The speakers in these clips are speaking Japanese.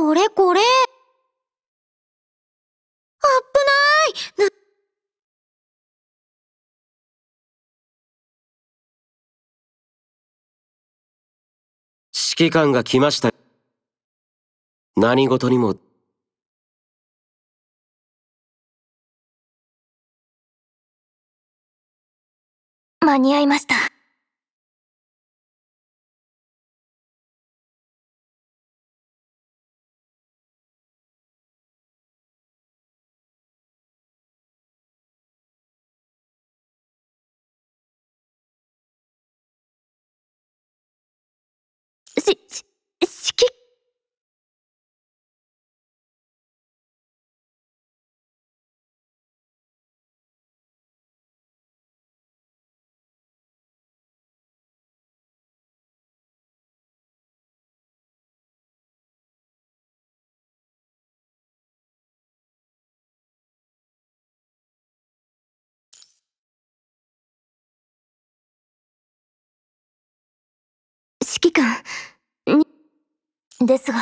これこれ。危ない指揮官が来ました。何事にも。間に合いました。指揮官にですが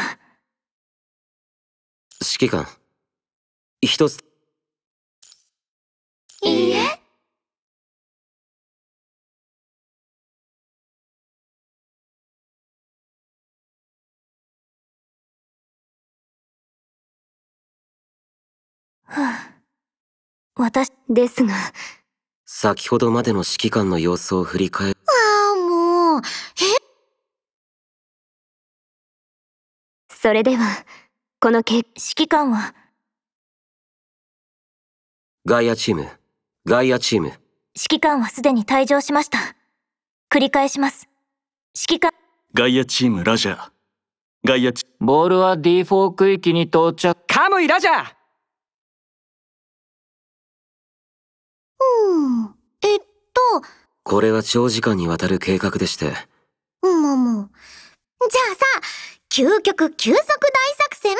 指揮官一ついいえはあ、私ですが先ほどまでの指揮官の様子を振り返るそれでは、この指揮官はガイアチーム、ガイアチーム。指揮官はすでに退場しました。繰り返します。指揮官。ガイアチーム、ラジャー。ガイアチ。ボールは D4 区域に到着。カムイ、ラジャーうん、えっと。これは長時間にわたる計画でして。もも。じゃあさ、究極急速大作戦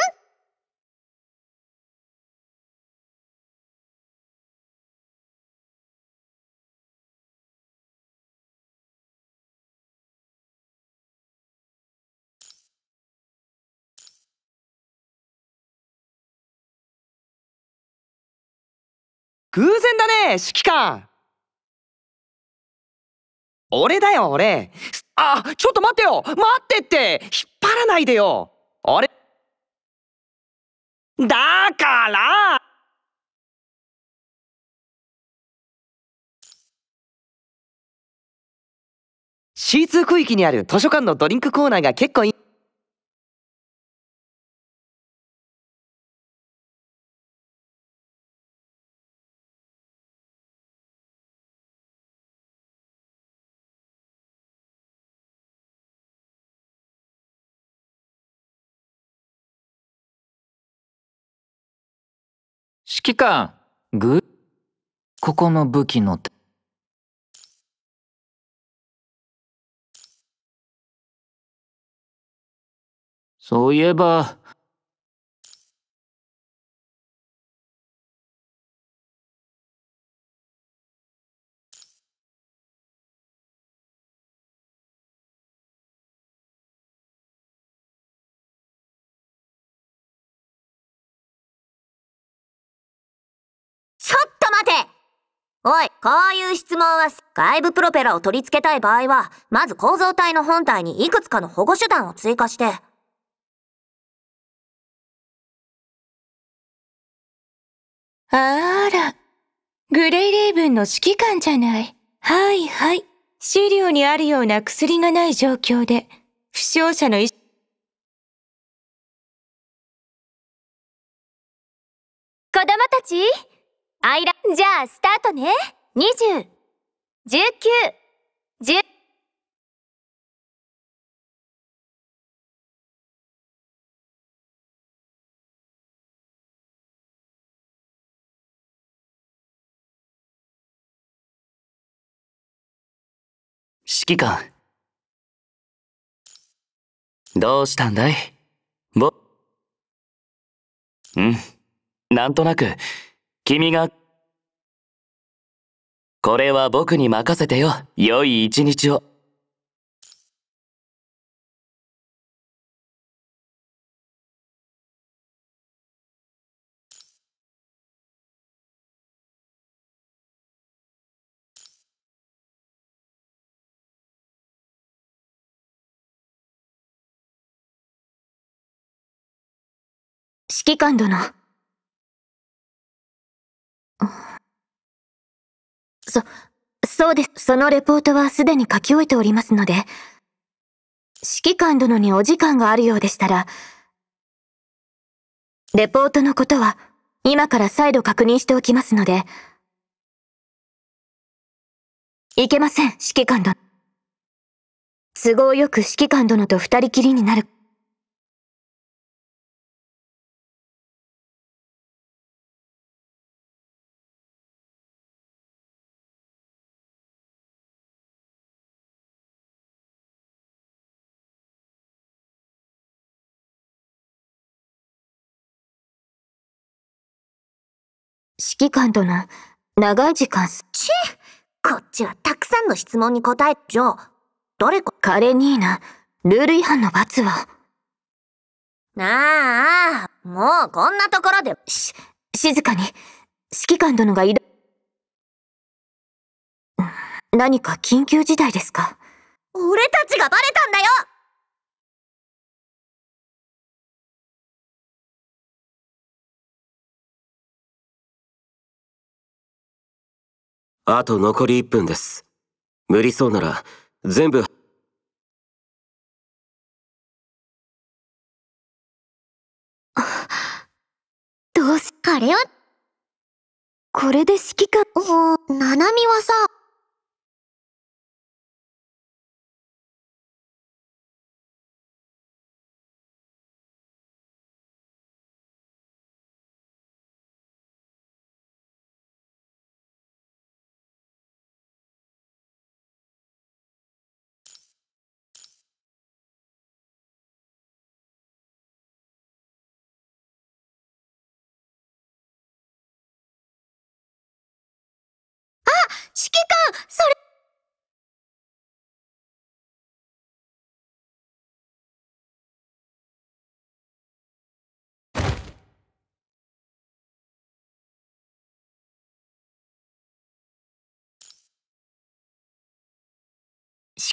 偶然だね指揮官俺だよ、俺。あ、ちょっと待ってよ待ってって引っ張らないでよあれだからシーツ区域にある図書館のドリンクコーナーが結構いい。指揮官グここの武器の手そういえばおい、こういう質問は、外部プロペラを取り付けたい場合は、まず構造体の本体にいくつかの保護手段を追加して、あら、グレイレイブンの指揮官じゃない。はいはい。資料にあるような薬がない状況で、負傷者の意子供たちアイラじゃあスタートね20 19十指揮官どうしたんだいぼうんなんとなく君が、これは僕に任せてよ。良い一日を。指揮官殿。そ、そうです。そのレポートはすでに書き終えておりますので、指揮官殿にお時間があるようでしたら、レポートのことは今から再度確認しておきますので、いけません、指揮官殿。都合よく指揮官殿と二人きりになる。指揮官との長い時間す。ちこっちはたくさんの質問に答え、じゃあ、誰か。カレニーナ、ルール違反の罰はなあ、もうこんなところで。し、静かに。指揮官殿がいる。何か緊急事態ですか俺たちがバレたんだよあと残り1分です。無理そうなら、全部、どうし、あれはこれで指揮官、もう、ななみはさ、指揮官それ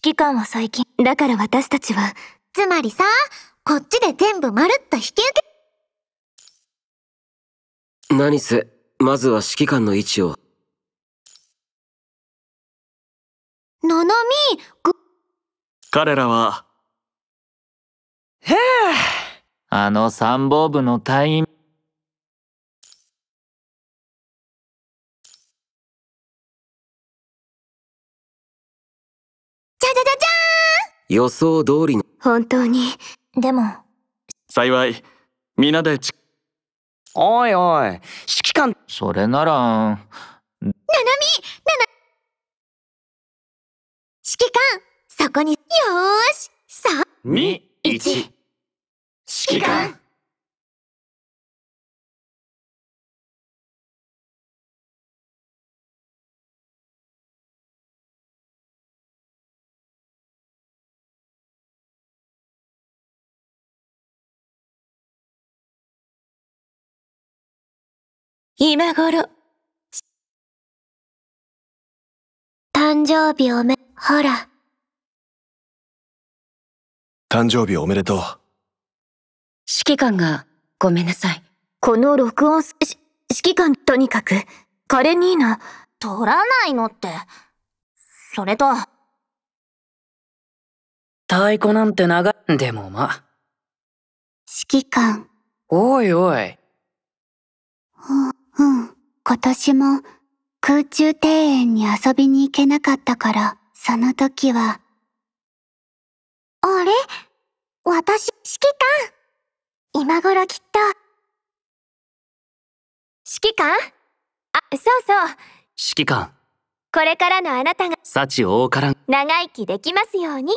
指揮官は最近、だから私たちは。つまりさ、こっちで全部まるっと引き受け。何せ、まずは指揮官の位置を。ななみぐ彼らはへえあの参謀部の隊員じゃじゃじゃじゃーん予想通りの本当にでも幸い皆でちおいおい指揮官それならななみなな指揮そこによーし321指揮官今頃誕生日おめ、ほら。誕生日おめでとう。指揮官が、ごめんなさい。この録音し、指揮官とにかく、カレニーナ。取らないのって。それと。太鼓なんて長い。でもま指揮官。おいおい。う、うん。今年も、空中庭園に遊びに行けなかったから、その時は。あれ私、指揮官今頃きっと。指揮官あ、そうそう。指揮官。これからのあなたが、幸多からん。長生きできますように。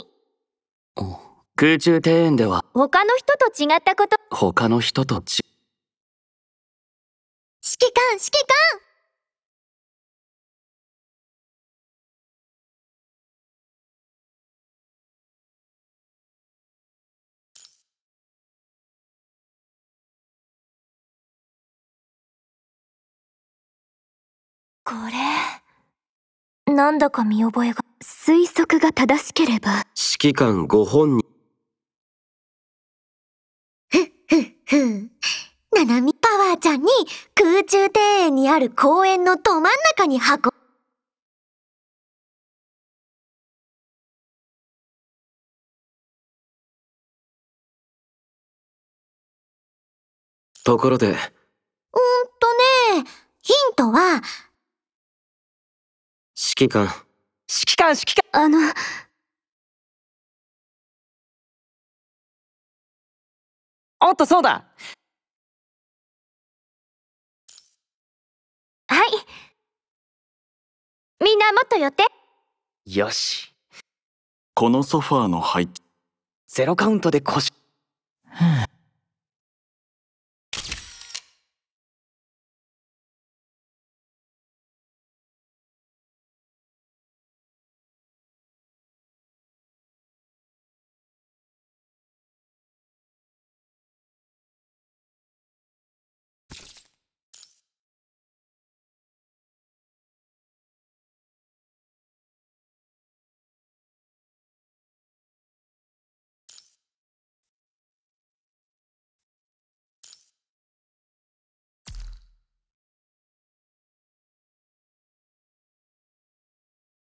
空中庭園では、他の人と違ったこと。他の人とち。指揮官、指揮官これ。なんだか見覚えが。推測が正しければ。指揮官ご本人。ふっふっふ。ななみパワーちゃんに空中庭園にある公園のど真ん中に箱。ところで。うんとね、ヒントは、指揮官指揮官指揮官あのおっとそうだはいみんなもっと寄ってよしこのソファーの背景ゼロカウントで腰